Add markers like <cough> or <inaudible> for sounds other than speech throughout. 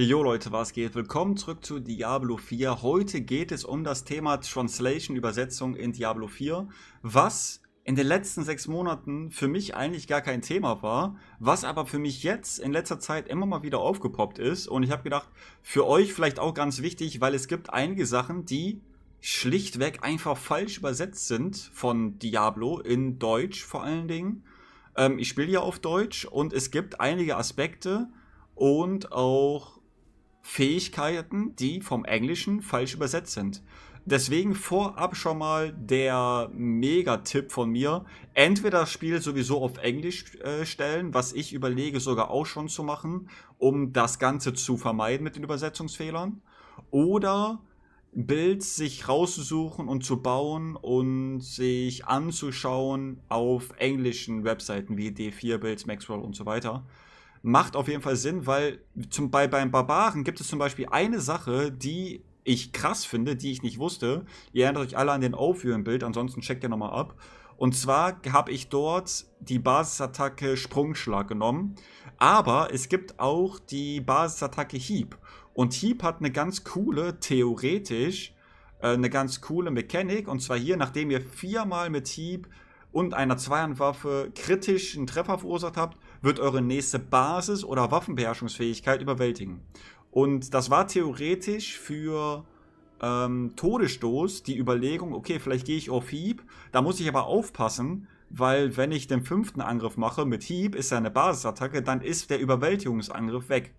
Jo Leute, was geht? Willkommen zurück zu Diablo 4. Heute geht es um das Thema Translation, Übersetzung in Diablo 4, was in den letzten sechs Monaten für mich eigentlich gar kein Thema war, was aber für mich jetzt in letzter Zeit immer mal wieder aufgepoppt ist. Und ich habe gedacht, für euch vielleicht auch ganz wichtig, weil es gibt einige Sachen, die schlichtweg einfach falsch übersetzt sind von Diablo in Deutsch vor allen Dingen. Ähm, ich spiele ja auf Deutsch und es gibt einige Aspekte und auch Fähigkeiten, die vom Englischen falsch übersetzt sind. Deswegen vorab schon mal der Mega-Tipp von mir. Entweder das Spiel sowieso auf Englisch äh, stellen, was ich überlege sogar auch schon zu machen, um das Ganze zu vermeiden mit den Übersetzungsfehlern. Oder Bild sich rauszusuchen und zu bauen und sich anzuschauen auf englischen Webseiten wie D4 Builds, Maxwell und so weiter macht auf jeden Fall Sinn, weil zum, bei, beim Barbaren gibt es zum Beispiel eine Sache, die ich krass finde, die ich nicht wusste. Ihr erinnert euch alle an den Overview im Bild, ansonsten checkt ihr nochmal ab. Und zwar habe ich dort die Basisattacke Sprungschlag genommen, aber es gibt auch die Basisattacke Heap. Und Heap hat eine ganz coole, theoretisch, äh, eine ganz coole Mechanik. Und zwar hier, nachdem ihr viermal mit Heap und einer Zweihandwaffe kritisch einen Treffer verursacht habt, wird eure nächste Basis- oder Waffenbeherrschungsfähigkeit überwältigen. Und das war theoretisch für ähm, Todesstoß die Überlegung, okay, vielleicht gehe ich auf Hieb, da muss ich aber aufpassen, weil wenn ich den fünften Angriff mache mit Hieb, ist er eine Basisattacke, dann ist der Überwältigungsangriff weg.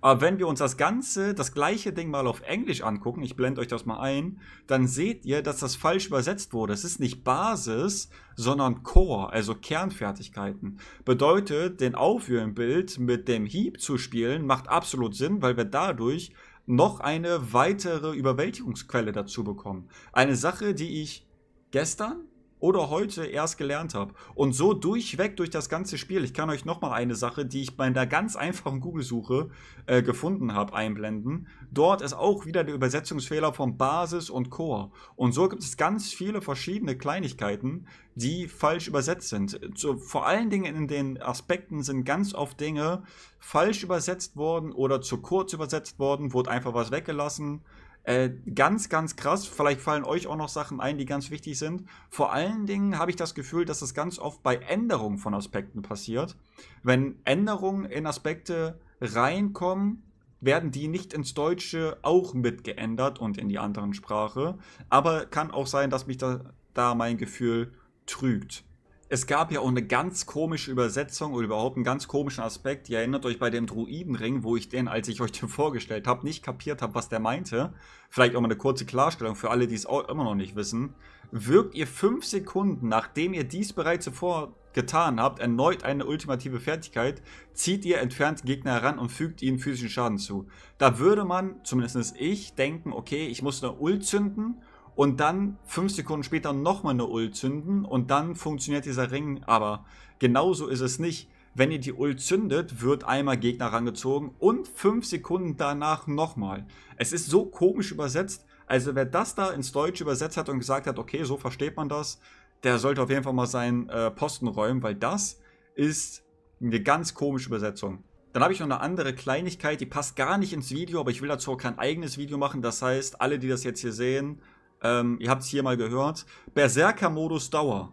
Aber wenn wir uns das ganze, das gleiche Ding mal auf Englisch angucken, ich blende euch das mal ein, dann seht ihr, dass das falsch übersetzt wurde. Es ist nicht Basis, sondern Core, also Kernfertigkeiten. Bedeutet, den Aufwühlenbild mit dem Hieb zu spielen, macht absolut Sinn, weil wir dadurch noch eine weitere Überwältigungsquelle dazu bekommen. Eine Sache, die ich gestern oder heute erst gelernt habe. Und so durchweg durch das ganze Spiel. Ich kann euch nochmal eine Sache, die ich bei einer ganz einfachen Google-Suche äh, gefunden habe, einblenden. Dort ist auch wieder der Übersetzungsfehler von Basis und Chor. Und so gibt es ganz viele verschiedene Kleinigkeiten, die falsch übersetzt sind. So, vor allen Dingen in den Aspekten sind ganz oft Dinge falsch übersetzt worden oder zu kurz übersetzt worden, wurde einfach was weggelassen äh, ganz, ganz krass. Vielleicht fallen euch auch noch Sachen ein, die ganz wichtig sind. Vor allen Dingen habe ich das Gefühl, dass das ganz oft bei Änderungen von Aspekten passiert. Wenn Änderungen in Aspekte reinkommen, werden die nicht ins Deutsche auch mitgeändert und in die anderen Sprache. Aber kann auch sein, dass mich da, da mein Gefühl trügt es gab ja auch eine ganz komische Übersetzung oder überhaupt einen ganz komischen Aspekt. Ihr erinnert euch bei dem Druidenring, wo ich den, als ich euch den <laughs> vorgestellt habe, nicht kapiert habe, was der meinte. Vielleicht auch mal eine kurze Klarstellung für alle, die es auch immer noch nicht wissen. Wirkt ihr fünf Sekunden, nachdem ihr dies bereits zuvor getan habt, erneut eine ultimative Fertigkeit, zieht ihr entfernte Gegner heran und fügt ihnen physischen Schaden zu. Da würde man, zumindest ich, denken, okay, ich muss eine Ult zünden und dann fünf Sekunden später nochmal eine Ult zünden und dann funktioniert dieser Ring. Aber genauso ist es nicht. Wenn ihr die Ult zündet, wird einmal Gegner rangezogen und fünf Sekunden danach nochmal. Es ist so komisch übersetzt. Also wer das da ins Deutsch übersetzt hat und gesagt hat, okay, so versteht man das, der sollte auf jeden Fall mal seinen äh, Posten räumen, weil das ist eine ganz komische Übersetzung. Dann habe ich noch eine andere Kleinigkeit, die passt gar nicht ins Video, aber ich will dazu auch kein eigenes Video machen. Das heißt, alle, die das jetzt hier sehen, ähm, ihr habt es hier mal gehört. Berserker-Modus Dauer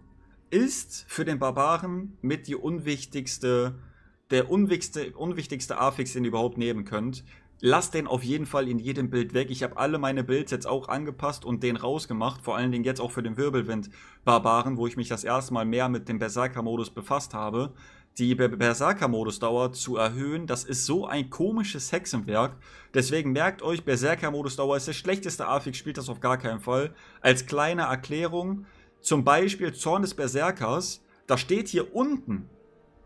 ist für den Barbaren mit die unwichtigste, der unwichtigste, unwichtigste Affix, den ihr überhaupt nehmen könnt. Lasst den auf jeden Fall in jedem Bild weg. Ich habe alle meine Builds jetzt auch angepasst und den rausgemacht. Vor allen Dingen jetzt auch für den Wirbelwind-Barbaren, wo ich mich das erste Mal mehr mit dem Berserker-Modus befasst habe die Berserker-Modus Dauer zu erhöhen. Das ist so ein komisches Hexenwerk. Deswegen merkt euch, Berserker-Modus Dauer ist das schlechteste AFIX, spielt das auf gar keinen Fall. Als kleine Erklärung, zum Beispiel Zorn des Berserkers, da steht hier unten,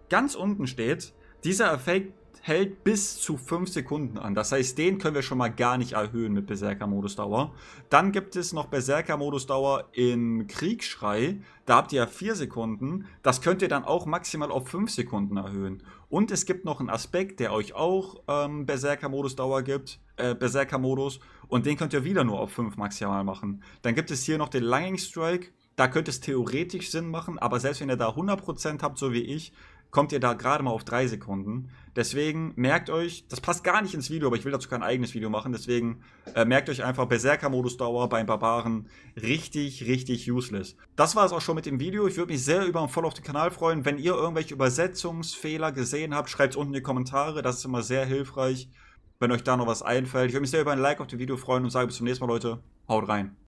ganz unten steht, dieser Effekt hält bis zu 5 Sekunden an. Das heißt, den können wir schon mal gar nicht erhöhen mit Berserker-Modusdauer. Dann gibt es noch Berserker-Modusdauer in Kriegsschrei. Da habt ihr ja 4 Sekunden. Das könnt ihr dann auch maximal auf 5 Sekunden erhöhen. Und es gibt noch einen Aspekt, der euch auch ähm, Berserker-Modusdauer gibt. Äh, Berserker-Modus. Und den könnt ihr wieder nur auf 5 maximal machen. Dann gibt es hier noch den Langing Strike. Da könnte es theoretisch Sinn machen, aber selbst wenn ihr da 100% habt, so wie ich, kommt ihr da gerade mal auf drei Sekunden. Deswegen merkt euch, das passt gar nicht ins Video, aber ich will dazu kein eigenes Video machen. Deswegen äh, merkt euch einfach Berserker-Modus-Dauer beim Barbaren richtig, richtig useless. Das war es auch schon mit dem Video. Ich würde mich sehr über ein Follow auf den Kanal freuen. Wenn ihr irgendwelche Übersetzungsfehler gesehen habt, schreibt es unten in die Kommentare. Das ist immer sehr hilfreich, wenn euch da noch was einfällt. Ich würde mich sehr über ein Like auf dem Video freuen und sage bis zum nächsten Mal, Leute. Haut rein.